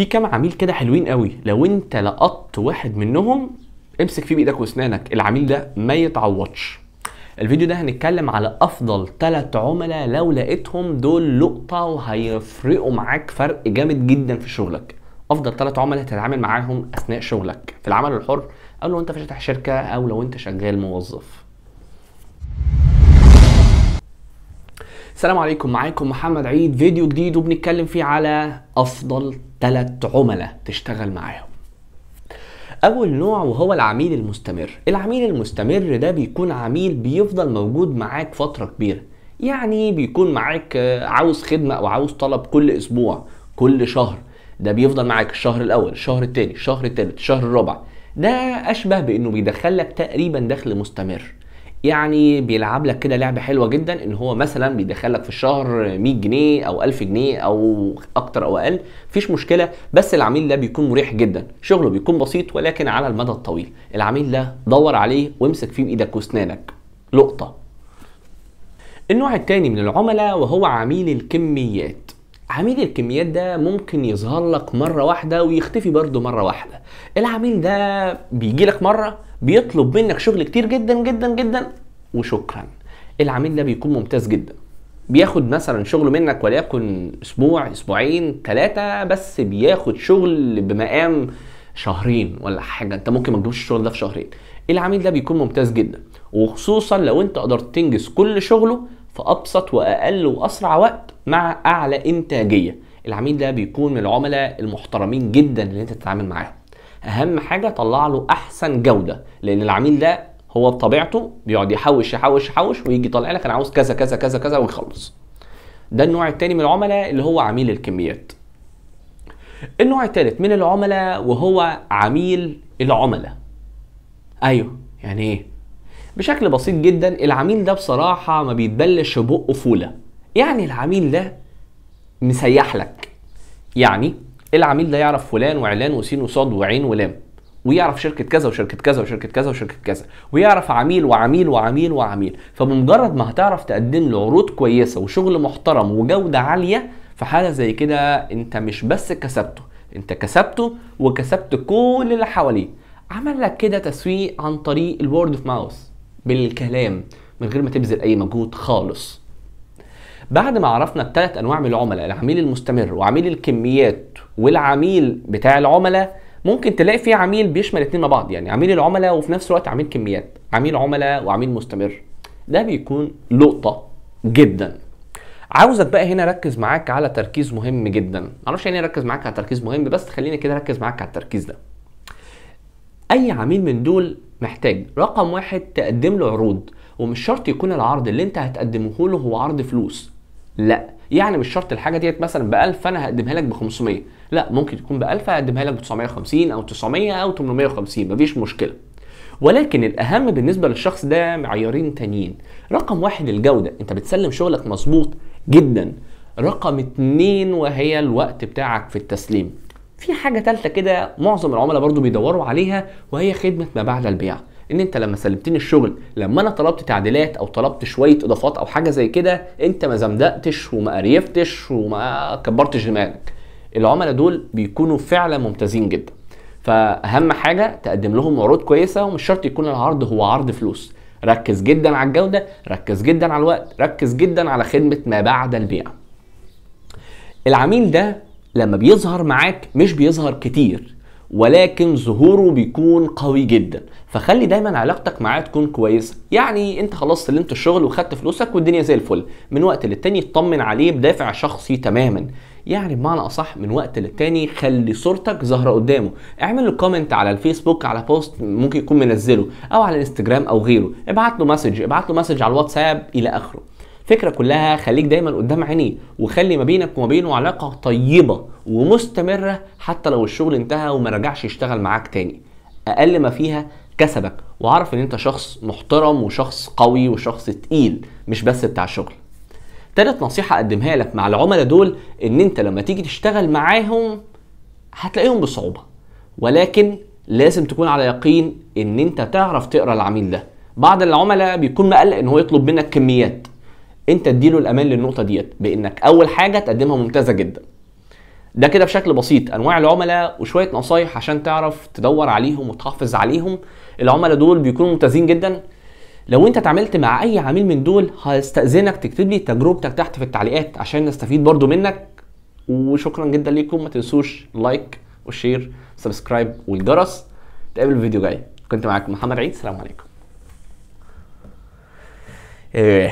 في كام عميل كده حلوين قوي لو انت لقطت واحد منهم امسك فيه بايدك واسنانك العميل ده ما يتعوضش الفيديو ده هنتكلم على افضل ثلاث عملاء لو لقيتهم دول لقطه وهيفرقوا معاك فرق جامد جدا في شغلك افضل ثلاث عملاء تتعامل معاهم اثناء شغلك في العمل الحر او لو انت فاتح شركه او لو انت شغال موظف السلام عليكم معاكم محمد عيد فيديو جديد وبنتكلم فيه على افضل ثلاث عملاء تشتغل معاهم اول نوع وهو العميل المستمر العميل المستمر ده بيكون عميل بيفضل موجود معاك فتره كبيره يعني بيكون معاك آه، عاوز خدمه او عاوز طلب كل اسبوع كل شهر ده بيفضل معاك الشهر الاول الشهر الثاني الشهر الثالث الشهر الرابع ده اشبه بانه بيدخلك تقريبا دخل مستمر يعني بيلعب لك كده لعبه حلوه جدا ان هو مثلا بيدخلك في الشهر 100 جنيه او 1000 جنيه او اكتر او اقل مفيش مشكله بس العميل ده بيكون مريح جدا شغله بيكون بسيط ولكن على المدى الطويل العميل ده دور عليه وامسك فيه بايدك واسنانك لقطه النوع الثاني من العملاء وهو عميل الكميات عميل الكميات ده ممكن يظهر لك مره واحده ويختفي برضه مره واحده العميل ده بيجي لك مره بيطلب منك شغل كتير جدا جدا جدا وشكرا العميل ده بيكون ممتاز جدا بياخد مثلا شغل منك وليكن اسبوع اسبوعين ثلاثه بس بياخد شغل بمقام شهرين ولا حاجه انت ممكن ما تجيبش الشغل ده في شهرين العميل ده بيكون ممتاز جدا وخصوصا لو انت قدرت تنجز كل شغله في ابسط واقل واسرع وقت مع اعلى انتاجيه العميل ده بيكون من العملاء المحترمين جدا اللي انت تتعامل معاهم اهم حاجه طلع له احسن جوده لان العميل ده هو بطبيعته بيقعد يحوش يحوش يحوش ويجي طالع لك انا عاوز كذا كذا كذا كذا ويخلص ده النوع الثاني من العملاء اللي هو عميل الكميات النوع الثالث من العملاء وهو عميل العملاء ايوه يعني ايه بشكل بسيط جدا العميل ده بصراحه ما بيتبلش بقه فوله يعني العميل ده مسيح لك يعني العميل ده يعرف فلان وعلان وسين وصاد وعين ولام ويعرف شركه كذا وشركه كذا وشركه كذا وشركه كذا ويعرف عميل وعميل وعميل وعميل فبمجرد ما هتعرف تقدم له عروض كويسه وشغل محترم وجوده عاليه في حاله زي كده انت مش بس كسبته انت كسبته وكسبت كل اللي حواليه عمل لك كده تسويق عن طريق الورد اوف ماوث بالكلام من غير ما تبذل اي مجهود خالص بعد ما عرفنا الثلاث انواع من العملاء العميل المستمر وعميل الكميات والعميل بتاع العملاء ممكن تلاقي في عميل بيشمل الاثنين مع بعض يعني عميل العملاء وفي نفس الوقت عميل كميات عميل عملاء وعميل مستمر ده بيكون لقطه جدا عاوزك بقى هنا ركز معاك على تركيز مهم جدا معرفش يعني إيه ركز معاك على تركيز مهم بس خليني كده ركز معاك على التركيز ده اي عميل من دول محتاج رقم واحد تقدم له عروض ومش شرط يكون العرض اللي انت هتقدمه له هو عرض فلوس لا يعني مش شرط الحاجه ديت مثلا ب 1000 انا هقدمها لك ب 500 لا ممكن تكون ب 1000 هقدمها لك ب 950 او 900 او 850 مفيش مشكله ولكن الاهم بالنسبه للشخص ده معيارين تانيين رقم واحد الجوده انت بتسلم شغلك مظبوط جدا رقم اتنين وهي الوقت بتاعك في التسليم في حاجه ثالثه كده معظم العملاء برضو بيدوروا عليها وهي خدمه ما بعد البيع ان انت لما سلمتني الشغل لما انا طلبت تعديلات او طلبت شويه اضافات او حاجه زي كده انت ما زمدقتش وما قريفتش وما كبرتش دماغك العملاء دول بيكونوا فعلا ممتازين جدا فاهم حاجه تقدم لهم عروض كويسه ومش شرط يكون العرض هو عرض فلوس ركز جدا على الجوده ركز جدا على الوقت ركز جدا على خدمه ما بعد البيع العميل ده لما بيظهر معاك مش بيظهر كتير ولكن ظهوره بيكون قوي جدا فخلي دايما علاقتك معاه تكون كويسه يعني انت خلاص سلمت الشغل وخدت فلوسك والدنيا زي الفل من وقت للتاني اطمن عليه بدافع شخصي تماما يعني بمعنى اصح من وقت للتاني خلي صورتك ظاهره قدامه اعمل له كومنت على الفيسبوك على بوست ممكن يكون منزله او على الانستجرام او غيره ابعت له مسج ابعت له مسج على الواتساب الى اخره الفكره كلها خليك دايما قدام عينيه وخلي ما بينك وما بينه علاقه طيبه ومستمره حتى لو الشغل انتهى وما رجعش يشتغل معاك تاني اقل ما فيها كسبك وعارف ان انت شخص محترم وشخص قوي وشخص تقيل مش بس بتاع شغل تالت نصيحة أقدمها لك مع العملاء دول إن أنت لما تيجي تشتغل معاهم هتلاقيهم بصعوبة ولكن لازم تكون على يقين إن أنت تعرف تقرا العميل ده بعض العملاء بيكون مقلق إن هو يطلب منك كميات انت اديله الامان للنقطه ديت بانك اول حاجه تقدمها ممتازه جدا ده كده بشكل بسيط انواع العملاء وشويه نصايح عشان تعرف تدور عليهم وتحافظ عليهم العملاء دول بيكونوا ممتازين جدا لو انت اتعاملت مع اي عميل من دول هستاذنك تكتب لي تجربتك تحت في التعليقات عشان نستفيد برضو منك وشكرا جدا ليكم ما تنسوش لايك وشير سبسكرايب والجرس تقابل الفيديو جاي كنت معاكم محمد عيد سلام عليكم آه.